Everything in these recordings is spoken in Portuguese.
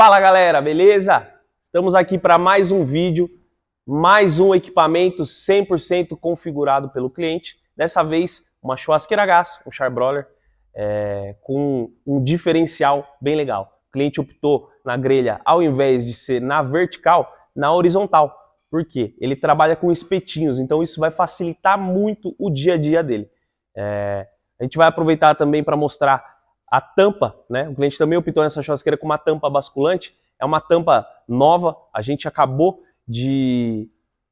Fala galera, beleza? Estamos aqui para mais um vídeo, mais um equipamento 100% configurado pelo cliente. Dessa vez, uma churrasqueira a gás, um charbroiler, é, com um diferencial bem legal. O cliente optou na grelha, ao invés de ser na vertical, na horizontal. Por quê? Ele trabalha com espetinhos, então isso vai facilitar muito o dia a dia dele. É, a gente vai aproveitar também para mostrar a tampa, né? O cliente também optou nessa churrasqueira com uma tampa basculante, é uma tampa nova, a gente acabou de,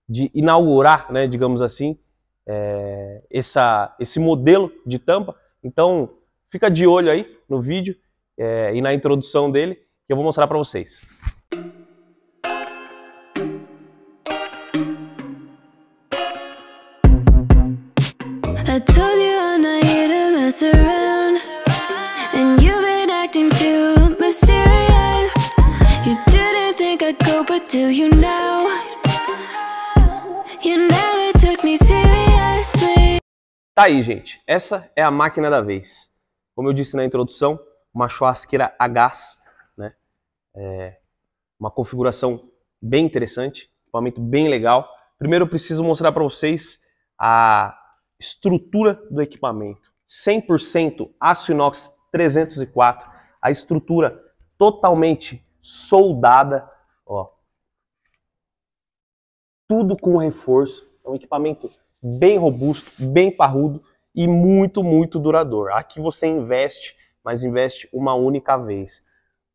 de inaugurar, né, digamos assim, é, essa, esse modelo de tampa. Então, fica de olho aí no vídeo é, e na introdução dele, que eu vou mostrar para vocês. I told you I'm not here to mess around. but do you know? You never took me seriously. Tá aí, gente. Essa é a máquina da vez. Como eu disse na introdução, uma churrasqueira a gás, né? É uma configuração bem interessante, equipamento bem legal. Primeiro eu preciso mostrar para vocês a estrutura do equipamento. 100% aço inox 304, a estrutura totalmente soldada, tudo com reforço. É um equipamento bem robusto, bem parrudo e muito, muito duradouro. Aqui você investe, mas investe uma única vez.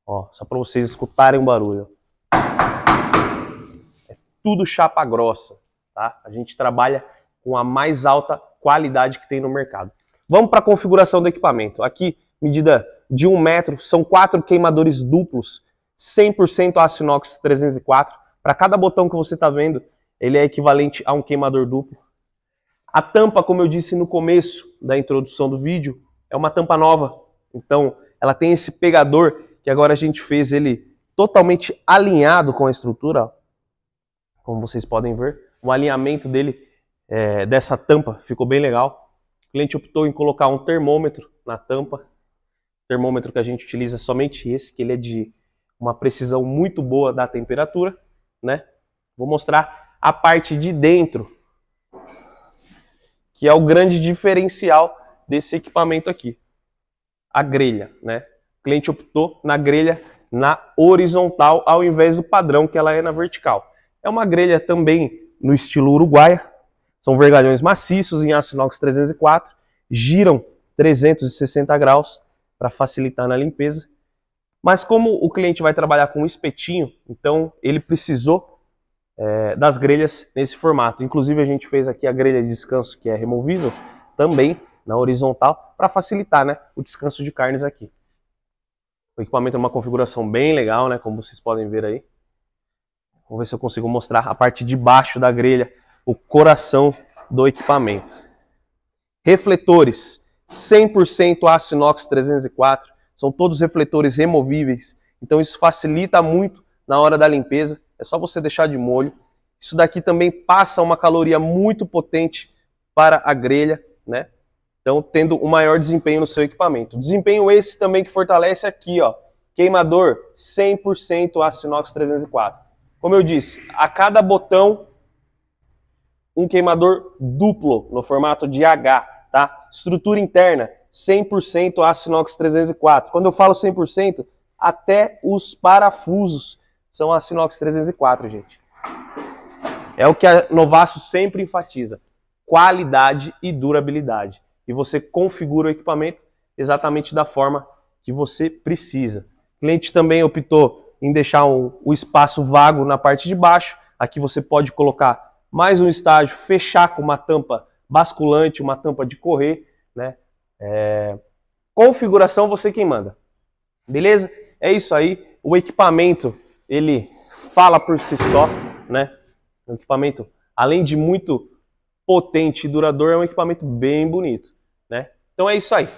Ó, só para vocês escutarem o barulho. É tudo chapa grossa, tá? A gente trabalha com a mais alta qualidade que tem no mercado. Vamos para a configuração do equipamento. Aqui, medida de 1 um metro, são quatro queimadores duplos, 100% aço inox 304. Para cada botão que você está vendo, ele é equivalente a um queimador duplo. A tampa, como eu disse no começo da introdução do vídeo, é uma tampa nova. Então, ela tem esse pegador que agora a gente fez ele totalmente alinhado com a estrutura. Como vocês podem ver, o alinhamento dele é, dessa tampa ficou bem legal. O cliente optou em colocar um termômetro na tampa. O termômetro que a gente utiliza é somente esse, que ele é de uma precisão muito boa da temperatura, né? Vou mostrar a parte de dentro, que é o grande diferencial desse equipamento aqui. A grelha, né? O cliente optou na grelha na horizontal ao invés do padrão que ela é na vertical. É uma grelha também no estilo uruguaia. São vergalhões maciços em aço inox 304, giram 360 graus para facilitar na limpeza. Mas como o cliente vai trabalhar com um espetinho, então ele precisou é, das grelhas nesse formato. Inclusive a gente fez aqui a grelha de descanso que é removível também na horizontal para facilitar né, o descanso de carnes aqui. O equipamento é uma configuração bem legal, né, como vocês podem ver aí. Vou ver se eu consigo mostrar a parte de baixo da grelha, o coração do equipamento. Refletores 100% aço inox 304, são todos refletores removíveis, então isso facilita muito na hora da limpeza é só você deixar de molho. Isso daqui também passa uma caloria muito potente para a grelha, né? Então, tendo um maior desempenho no seu equipamento. Desempenho esse também que fortalece aqui, ó. Queimador 100% aço inox 304. Como eu disse, a cada botão um queimador duplo no formato de H, tá? Estrutura interna 100% aço inox 304. Quando eu falo 100%, até os parafusos são a Sinox 304, gente. É o que a Novaço sempre enfatiza: qualidade e durabilidade. E você configura o equipamento exatamente da forma que você precisa. O cliente também optou em deixar um, o espaço vago na parte de baixo. Aqui você pode colocar mais um estágio, fechar com uma tampa basculante, uma tampa de correr, né? É... Configuração você quem manda. Beleza? É isso aí. O equipamento ele fala por si só, né? Um equipamento, além de muito potente e duradouro, é um equipamento bem bonito, né? Então é isso aí.